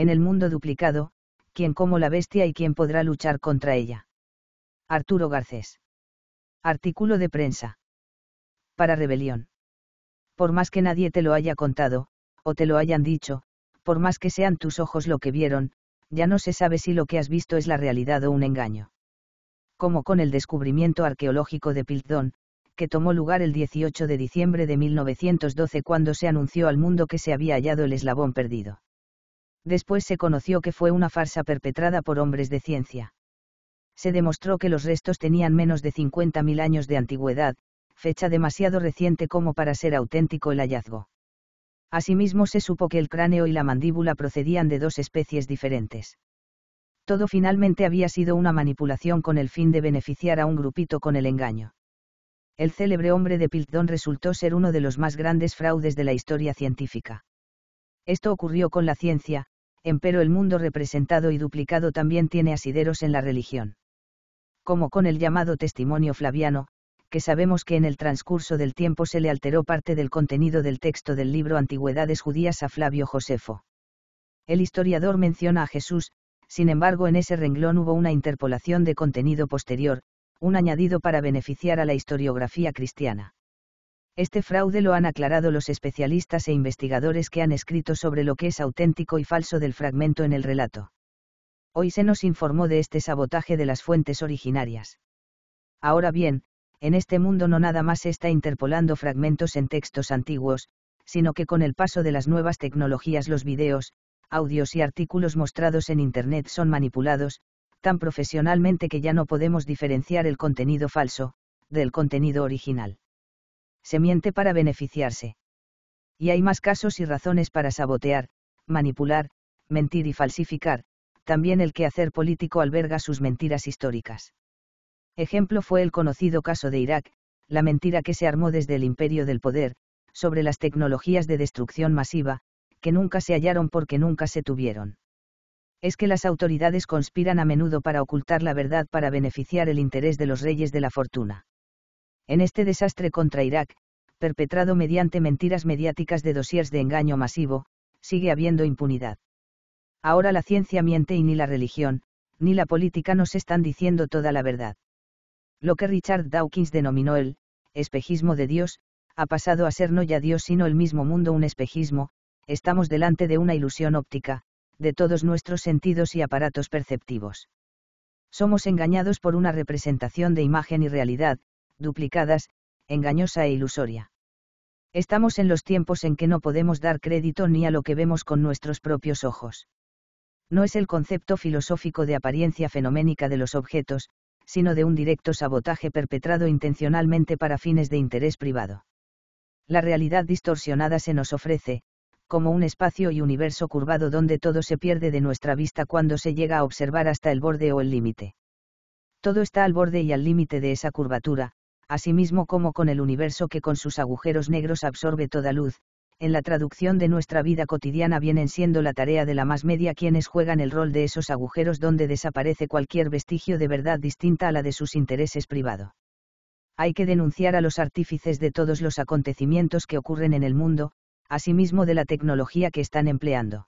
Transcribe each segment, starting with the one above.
en el mundo duplicado, quién como la bestia y quién podrá luchar contra ella. Arturo Garcés. Artículo de prensa. Para rebelión. Por más que nadie te lo haya contado, o te lo hayan dicho, por más que sean tus ojos lo que vieron, ya no se sabe si lo que has visto es la realidad o un engaño. Como con el descubrimiento arqueológico de Piltdown, que tomó lugar el 18 de diciembre de 1912 cuando se anunció al mundo que se había hallado el eslabón perdido. Después se conoció que fue una farsa perpetrada por hombres de ciencia. Se demostró que los restos tenían menos de 50.000 años de antigüedad, fecha demasiado reciente como para ser auténtico el hallazgo. Asimismo se supo que el cráneo y la mandíbula procedían de dos especies diferentes. Todo finalmente había sido una manipulación con el fin de beneficiar a un grupito con el engaño. El célebre hombre de Piltdown resultó ser uno de los más grandes fraudes de la historia científica. Esto ocurrió con la ciencia, empero el mundo representado y duplicado también tiene asideros en la religión. Como con el llamado testimonio flaviano, que sabemos que en el transcurso del tiempo se le alteró parte del contenido del texto del libro Antigüedades judías a Flavio Josefo. El historiador menciona a Jesús, sin embargo en ese renglón hubo una interpolación de contenido posterior, un añadido para beneficiar a la historiografía cristiana. Este fraude lo han aclarado los especialistas e investigadores que han escrito sobre lo que es auténtico y falso del fragmento en el relato. Hoy se nos informó de este sabotaje de las fuentes originarias. Ahora bien, en este mundo no nada más se está interpolando fragmentos en textos antiguos, sino que con el paso de las nuevas tecnologías los videos, audios y artículos mostrados en Internet son manipulados, tan profesionalmente que ya no podemos diferenciar el contenido falso, del contenido original se miente para beneficiarse. Y hay más casos y razones para sabotear, manipular, mentir y falsificar, también el quehacer político alberga sus mentiras históricas. Ejemplo fue el conocido caso de Irak, la mentira que se armó desde el imperio del poder, sobre las tecnologías de destrucción masiva, que nunca se hallaron porque nunca se tuvieron. Es que las autoridades conspiran a menudo para ocultar la verdad para beneficiar el interés de los reyes de la fortuna en este desastre contra Irak, perpetrado mediante mentiras mediáticas de dosiers de engaño masivo, sigue habiendo impunidad. Ahora la ciencia miente y ni la religión, ni la política nos están diciendo toda la verdad. Lo que Richard Dawkins denominó el espejismo de Dios, ha pasado a ser no ya Dios sino el mismo mundo un espejismo, estamos delante de una ilusión óptica, de todos nuestros sentidos y aparatos perceptivos. Somos engañados por una representación de imagen y realidad, duplicadas, engañosa e ilusoria. Estamos en los tiempos en que no podemos dar crédito ni a lo que vemos con nuestros propios ojos. No es el concepto filosófico de apariencia fenoménica de los objetos, sino de un directo sabotaje perpetrado intencionalmente para fines de interés privado. La realidad distorsionada se nos ofrece, como un espacio y universo curvado donde todo se pierde de nuestra vista cuando se llega a observar hasta el borde o el límite. Todo está al borde y al límite de esa curvatura, asimismo como con el universo que con sus agujeros negros absorbe toda luz, en la traducción de nuestra vida cotidiana vienen siendo la tarea de la más media quienes juegan el rol de esos agujeros donde desaparece cualquier vestigio de verdad distinta a la de sus intereses privado. Hay que denunciar a los artífices de todos los acontecimientos que ocurren en el mundo, asimismo de la tecnología que están empleando.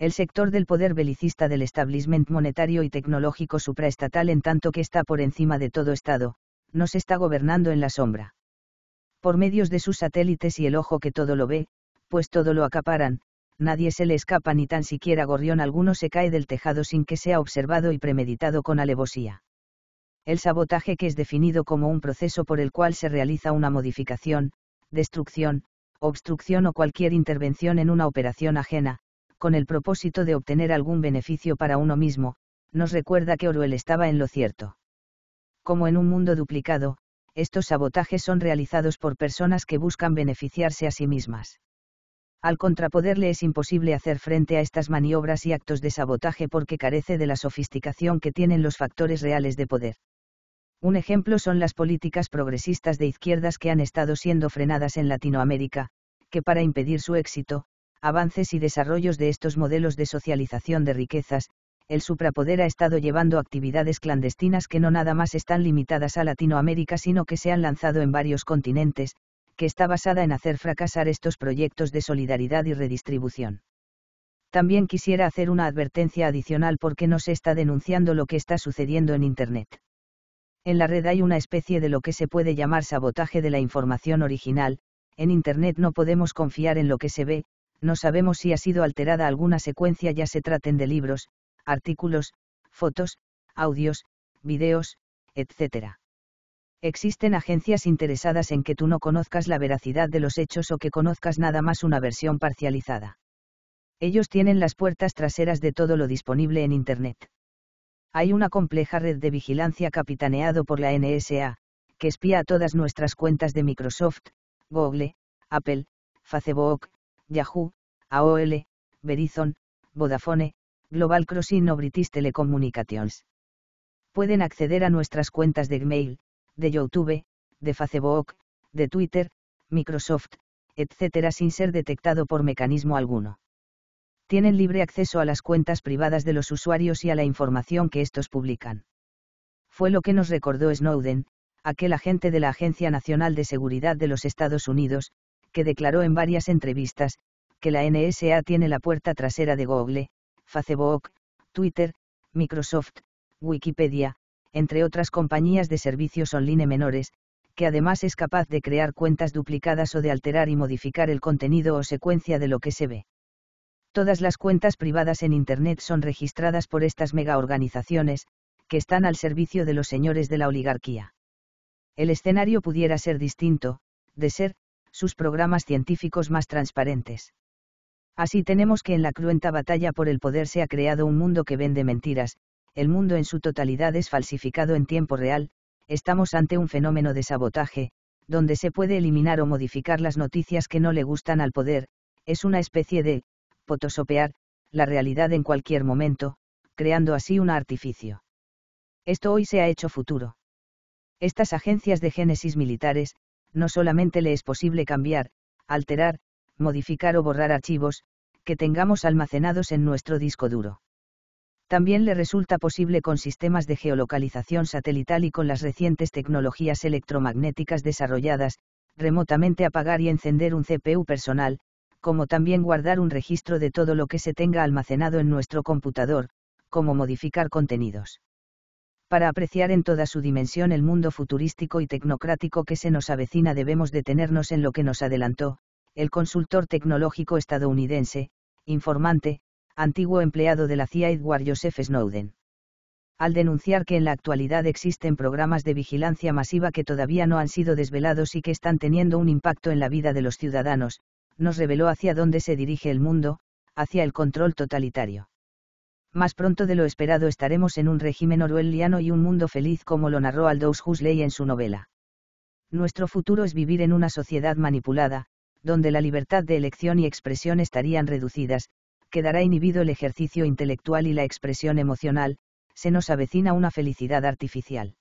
El sector del poder belicista del establishment monetario y tecnológico supraestatal en tanto que está por encima de todo Estado, nos está gobernando en la sombra. Por medios de sus satélites y el ojo que todo lo ve, pues todo lo acaparan, nadie se le escapa ni tan siquiera gorrión alguno se cae del tejado sin que sea observado y premeditado con alevosía. El sabotaje que es definido como un proceso por el cual se realiza una modificación, destrucción, obstrucción o cualquier intervención en una operación ajena, con el propósito de obtener algún beneficio para uno mismo, nos recuerda que Orwell estaba en lo cierto como en un mundo duplicado, estos sabotajes son realizados por personas que buscan beneficiarse a sí mismas. Al contrapoderle es imposible hacer frente a estas maniobras y actos de sabotaje porque carece de la sofisticación que tienen los factores reales de poder. Un ejemplo son las políticas progresistas de izquierdas que han estado siendo frenadas en Latinoamérica, que para impedir su éxito, avances y desarrollos de estos modelos de socialización de riquezas, el suprapoder ha estado llevando actividades clandestinas que no nada más están limitadas a Latinoamérica, sino que se han lanzado en varios continentes, que está basada en hacer fracasar estos proyectos de solidaridad y redistribución. También quisiera hacer una advertencia adicional porque no se está denunciando lo que está sucediendo en Internet. En la red hay una especie de lo que se puede llamar sabotaje de la información original, en Internet no podemos confiar en lo que se ve, no sabemos si ha sido alterada alguna secuencia ya se traten de libros, artículos, fotos, audios, videos, etc. Existen agencias interesadas en que tú no conozcas la veracidad de los hechos o que conozcas nada más una versión parcializada. Ellos tienen las puertas traseras de todo lo disponible en Internet. Hay una compleja red de vigilancia capitaneado por la NSA, que espía a todas nuestras cuentas de Microsoft, Google, Apple, Facebook, Yahoo, AOL, Verizon, Vodafone, Global Crossing o British Telecommunications. Pueden acceder a nuestras cuentas de Gmail, de YouTube, de Facebook, de Twitter, Microsoft, etc. sin ser detectado por mecanismo alguno. Tienen libre acceso a las cuentas privadas de los usuarios y a la información que estos publican. Fue lo que nos recordó Snowden, aquel agente de la Agencia Nacional de Seguridad de los Estados Unidos, que declaró en varias entrevistas, que la NSA tiene la puerta trasera de Google, Facebook, Twitter, Microsoft, Wikipedia, entre otras compañías de servicios online menores, que además es capaz de crear cuentas duplicadas o de alterar y modificar el contenido o secuencia de lo que se ve. Todas las cuentas privadas en Internet son registradas por estas megaorganizaciones, que están al servicio de los señores de la oligarquía. El escenario pudiera ser distinto, de ser, sus programas científicos más transparentes. Así tenemos que en la cruenta batalla por el poder se ha creado un mundo que vende mentiras, el mundo en su totalidad es falsificado en tiempo real, estamos ante un fenómeno de sabotaje, donde se puede eliminar o modificar las noticias que no le gustan al poder, es una especie de, potosopear, la realidad en cualquier momento, creando así un artificio. Esto hoy se ha hecho futuro. Estas agencias de génesis militares, no solamente le es posible cambiar, alterar, modificar o borrar archivos, que tengamos almacenados en nuestro disco duro. También le resulta posible con sistemas de geolocalización satelital y con las recientes tecnologías electromagnéticas desarrolladas, remotamente apagar y encender un CPU personal, como también guardar un registro de todo lo que se tenga almacenado en nuestro computador, como modificar contenidos. Para apreciar en toda su dimensión el mundo futurístico y tecnocrático que se nos avecina debemos detenernos en lo que nos adelantó, el consultor tecnológico estadounidense, informante, antiguo empleado de la CIA Edward Joseph Snowden. Al denunciar que en la actualidad existen programas de vigilancia masiva que todavía no han sido desvelados y que están teniendo un impacto en la vida de los ciudadanos, nos reveló hacia dónde se dirige el mundo, hacia el control totalitario. Más pronto de lo esperado estaremos en un régimen orwelliano y un mundo feliz como lo narró Aldous Huxley en su novela. Nuestro futuro es vivir en una sociedad manipulada, donde la libertad de elección y expresión estarían reducidas, quedará inhibido el ejercicio intelectual y la expresión emocional, se nos avecina una felicidad artificial.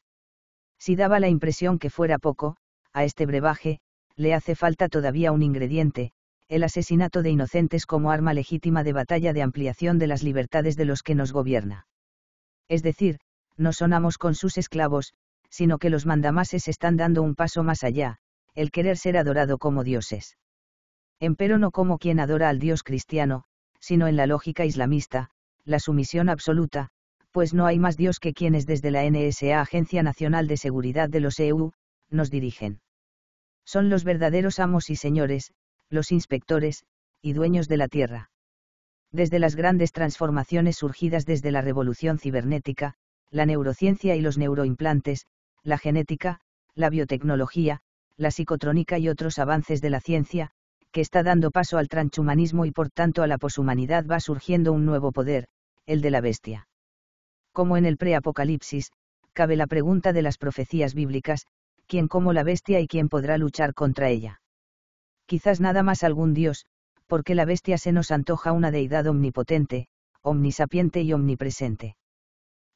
Si daba la impresión que fuera poco, a este brebaje, le hace falta todavía un ingrediente, el asesinato de inocentes como arma legítima de batalla de ampliación de las libertades de los que nos gobierna. Es decir, no sonamos con sus esclavos, sino que los mandamases están dando un paso más allá, el querer ser adorado como dioses empero no como quien adora al Dios cristiano, sino en la lógica islamista, la sumisión absoluta, pues no hay más Dios que quienes desde la NSA Agencia Nacional de Seguridad de los EU, nos dirigen. Son los verdaderos amos y señores, los inspectores, y dueños de la Tierra. Desde las grandes transformaciones surgidas desde la revolución cibernética, la neurociencia y los neuroimplantes, la genética, la biotecnología, la psicotrónica y otros avances de la ciencia, que está dando paso al transhumanismo y por tanto a la poshumanidad va surgiendo un nuevo poder, el de la bestia. Como en el preapocalipsis, cabe la pregunta de las profecías bíblicas, ¿quién como la bestia y quién podrá luchar contra ella? Quizás nada más algún dios, porque la bestia se nos antoja una deidad omnipotente, omnisapiente y omnipresente.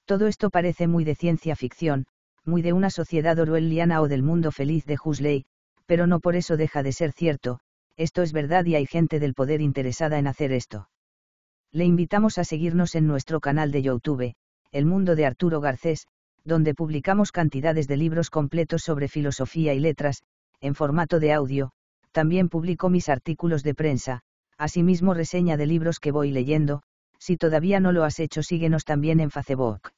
Todo esto parece muy de ciencia ficción, muy de una sociedad orwelliana o del mundo feliz de Huxley, pero no por eso deja de ser cierto, esto es verdad y hay gente del poder interesada en hacer esto. Le invitamos a seguirnos en nuestro canal de YouTube, El Mundo de Arturo Garcés, donde publicamos cantidades de libros completos sobre filosofía y letras, en formato de audio, también publico mis artículos de prensa, asimismo reseña de libros que voy leyendo, si todavía no lo has hecho síguenos también en Facebook.